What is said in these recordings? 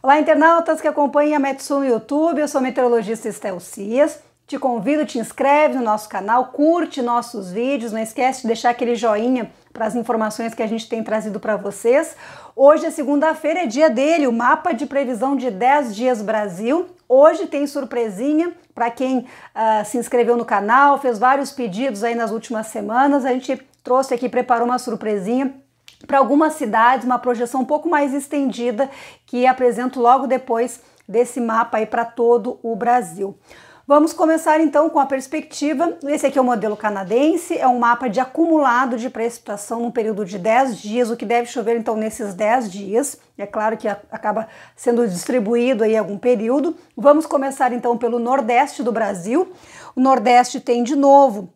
Olá, internautas que acompanham a Metsu no YouTube, eu sou a meteorologista Estel Cias. Te convido, te inscreve no nosso canal, curte nossos vídeos, não esquece de deixar aquele joinha para as informações que a gente tem trazido para vocês. Hoje é segunda-feira, é dia dele, o mapa de previsão de 10 dias Brasil. Hoje tem surpresinha para quem uh, se inscreveu no canal, fez vários pedidos aí nas últimas semanas. A gente trouxe aqui, preparou uma surpresinha para algumas cidades, uma projeção um pouco mais estendida que apresento logo depois desse mapa aí para todo o Brasil. Vamos começar então com a perspectiva. Esse aqui é o modelo canadense, é um mapa de acumulado de precipitação num período de 10 dias, o que deve chover então nesses 10 dias. É claro que acaba sendo distribuído aí algum período. Vamos começar então pelo nordeste do Brasil. O nordeste tem de novo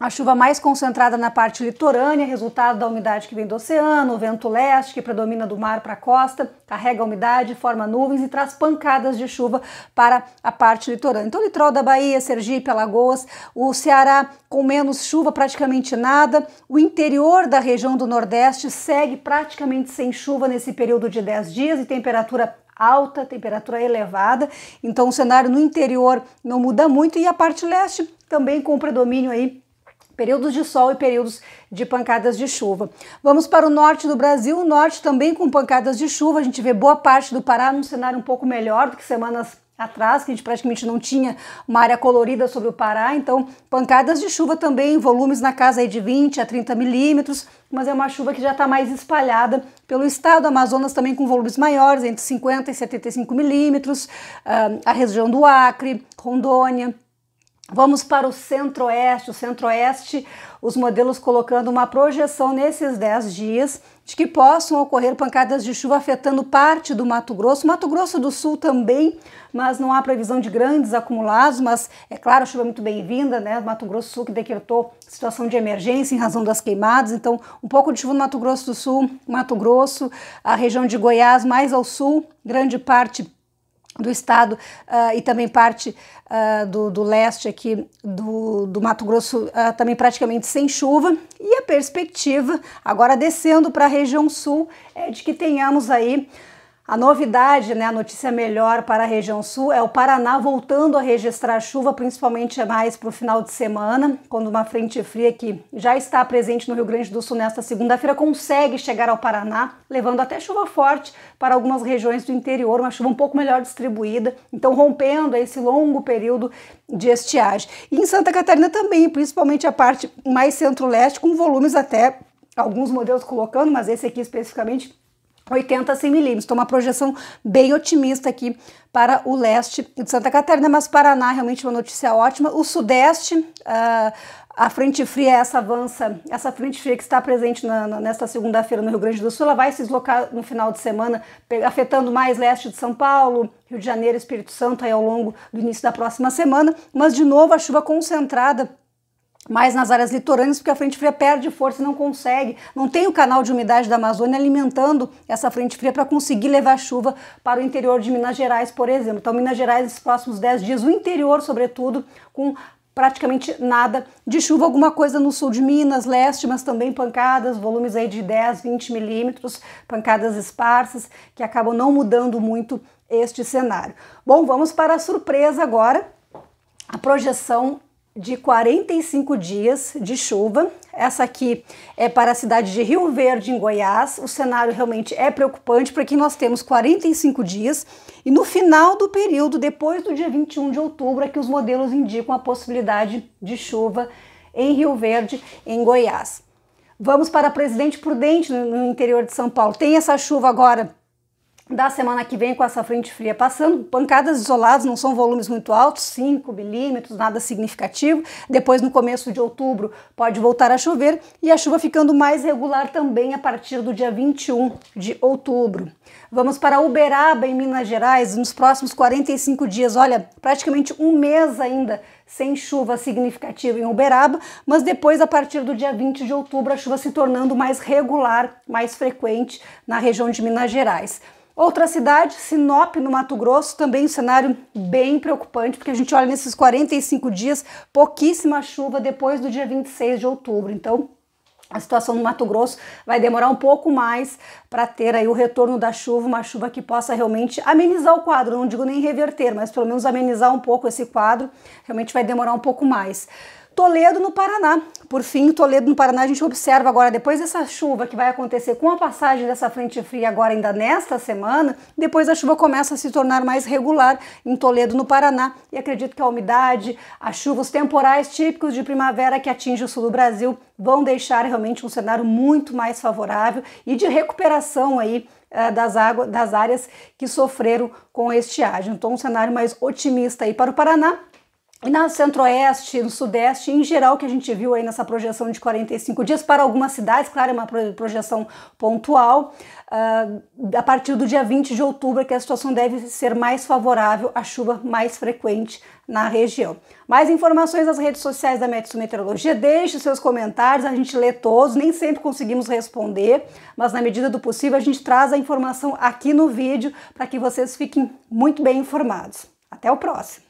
a chuva mais concentrada na parte litorânea, resultado da umidade que vem do oceano, o vento leste que predomina do mar para a costa, carrega a umidade, forma nuvens e traz pancadas de chuva para a parte litorânea. Então, o litoral da Bahia, Sergipe, Alagoas, o Ceará com menos chuva, praticamente nada. O interior da região do Nordeste segue praticamente sem chuva nesse período de 10 dias e temperatura alta, temperatura elevada. Então, o cenário no interior não muda muito e a parte leste também com predomínio aí períodos de sol e períodos de pancadas de chuva. Vamos para o norte do Brasil, o norte também com pancadas de chuva. A gente vê boa parte do Pará num cenário um pouco melhor do que semanas atrás, que a gente praticamente não tinha uma área colorida sobre o Pará, então pancadas de chuva também, volumes na casa de 20 a 30 milímetros, mas é uma chuva que já está mais espalhada pelo estado, Amazonas também com volumes maiores, entre 50 e 75 milímetros, ah, a região do Acre, Rondônia, Vamos para o Centro-Oeste. O Centro-Oeste, os modelos colocando uma projeção nesses 10 dias de que possam ocorrer pancadas de chuva afetando parte do Mato Grosso. Mato Grosso do Sul também, mas não há previsão de grandes acumulados. Mas é claro, a chuva é muito bem-vinda, né? Mato Grosso do Sul que decretou situação de emergência em razão das queimadas. Então, um pouco de chuva no Mato Grosso do Sul, Mato Grosso, a região de Goiás mais ao sul, grande parte do estado uh, e também parte uh, do, do, leste aqui do, do Mato Grosso uh, também praticamente sem chuva e a perspectiva agora descendo para a região sul é de que tenhamos aí a novidade, né, a notícia melhor para a região sul é o Paraná voltando a registrar chuva, principalmente é mais para o final de semana, quando uma frente fria que já está presente no Rio Grande do Sul nesta segunda-feira consegue chegar ao Paraná, levando até chuva forte para algumas regiões do interior, uma chuva um pouco melhor distribuída, então rompendo esse longo período de estiagem. E em Santa Catarina também, principalmente a parte mais centro-leste, com volumes até alguns modelos colocando, mas esse aqui especificamente 80 a 100 milímetros. Então, uma projeção bem otimista aqui para o leste de Santa Catarina, mas Paraná realmente uma notícia ótima. O sudeste, uh, a frente fria, essa avança, essa frente fria que está presente na, na, nesta segunda-feira no Rio Grande do Sul, ela vai se deslocar no final de semana, afetando mais leste de São Paulo, Rio de Janeiro, Espírito Santo, aí ao longo do início da próxima semana. Mas, de novo, a chuva concentrada mais nas áreas litorâneas, porque a frente fria perde força e não consegue. Não tem o canal de umidade da Amazônia alimentando essa frente fria para conseguir levar chuva para o interior de Minas Gerais, por exemplo. Então, Minas Gerais, nos próximos 10 dias, o interior, sobretudo, com praticamente nada de chuva, alguma coisa no sul de Minas, leste, mas também pancadas, volumes aí de 10, 20 milímetros, pancadas esparsas, que acabam não mudando muito este cenário. Bom, vamos para a surpresa agora, a projeção de 45 dias de chuva. Essa aqui é para a cidade de Rio Verde, em Goiás. O cenário realmente é preocupante, porque nós temos 45 dias e no final do período, depois do dia 21 de outubro, é que os modelos indicam a possibilidade de chuva em Rio Verde, em Goiás. Vamos para Presidente Prudente, no interior de São Paulo. Tem essa chuva agora da semana que vem com essa frente fria passando, pancadas isoladas, não são volumes muito altos, 5 milímetros, nada significativo. Depois, no começo de outubro, pode voltar a chover e a chuva ficando mais regular também a partir do dia 21 de outubro. Vamos para Uberaba, em Minas Gerais, nos próximos 45 dias, olha, praticamente um mês ainda sem chuva significativa em Uberaba, mas depois, a partir do dia 20 de outubro, a chuva se tornando mais regular, mais frequente na região de Minas Gerais. Outra cidade, Sinop, no Mato Grosso, também um cenário bem preocupante, porque a gente olha nesses 45 dias, pouquíssima chuva depois do dia 26 de outubro. Então, a situação no Mato Grosso vai demorar um pouco mais para ter aí o retorno da chuva, uma chuva que possa realmente amenizar o quadro, não digo nem reverter, mas pelo menos amenizar um pouco esse quadro, realmente vai demorar um pouco mais. Toledo no Paraná. Por fim, Toledo no Paraná, a gente observa agora, depois dessa chuva que vai acontecer com a passagem dessa frente fria agora ainda nesta semana, depois a chuva começa a se tornar mais regular em Toledo no Paraná. E acredito que a umidade, as chuvas temporais típicos de primavera que atinge o sul do Brasil vão deixar realmente um cenário muito mais favorável e de recuperação aí eh, das, águas, das áreas que sofreram com estiagem. Então, um cenário mais otimista aí para o Paraná e na Centro-Oeste, no Sudeste, em geral, que a gente viu aí nessa projeção de 45 dias, para algumas cidades, claro, é uma projeção pontual, uh, a partir do dia 20 de outubro, é que a situação deve ser mais favorável, a chuva mais frequente na região. Mais informações nas redes sociais da Metsu Meteorologia, deixe seus comentários, a gente lê todos, nem sempre conseguimos responder, mas na medida do possível a gente traz a informação aqui no vídeo para que vocês fiquem muito bem informados. Até o próximo!